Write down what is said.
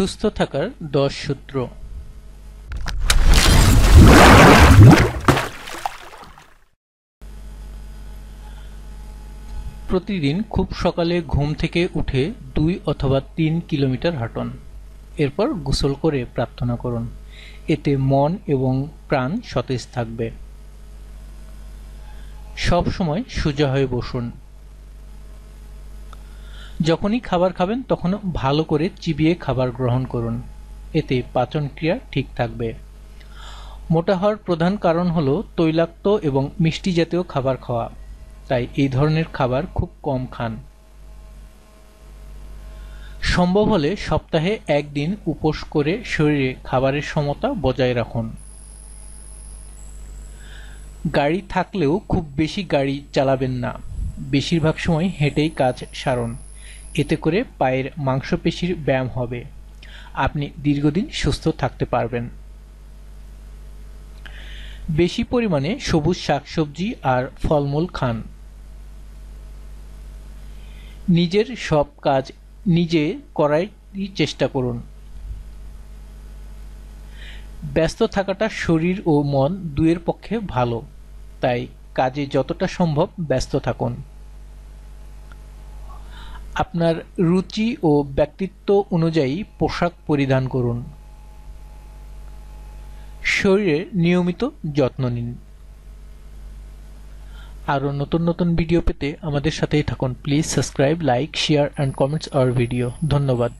সুস্থ থাকার দশ সূত্র প্রতিদিন খুব সকালে ঘুম থেকে উঠে দুই অথবা তিন কিলোমিটার হাঁটন এরপর গোসল করে প্রার্থনা করুন এতে মন এবং প্রাণ সতেজ থাকবে সব সময় সোজা হয়ে বসুন যখনই খাবার খাবেন তখন ভালো করে চিবিয়ে খাবার গ্রহণ করুন এতে পাচন ক্রিয়া ঠিক থাকবে মোটা হওয়ার প্রধান কারণ হলো তৈলাক্ত এবং মিষ্টি জাতীয় খাবার খাওয়া তাই এই ধরনের খাবার খুব কম খান সম্ভব হলে সপ্তাহে একদিন উপোস করে শরীরে খাবারের সমতা বজায় রাখুন গাড়ি থাকলেও খুব বেশি গাড়ি চালাবেন না বেশিরভাগ সময় হেঁটেই কাজ সারণ এতে করে পায়ের মাংসপেশির ব্যায়াম হবে আপনি দীর্ঘদিন সুস্থ থাকতে পারবেন বেশি পরিমাণে সবুজ শাকসবজি আর ফলমূল খান নিজের সব কাজ নিজে করাই চেষ্টা করুন ব্যস্ত থাকাটা শরীর ও মন দুয়ের পক্ষে ভালো তাই কাজে যতটা সম্ভব ব্যস্ত থাকুন আপনার রুচি ও ব্যক্তিত্ব অনুযায়ী পোশাক পরিধান করুন শরীরের নিয়মিত যত্ন নিন আরও নতুন নতুন ভিডিও পেতে আমাদের সাথেই থাকুন please subscribe like share and comments our video ধন্যবাদ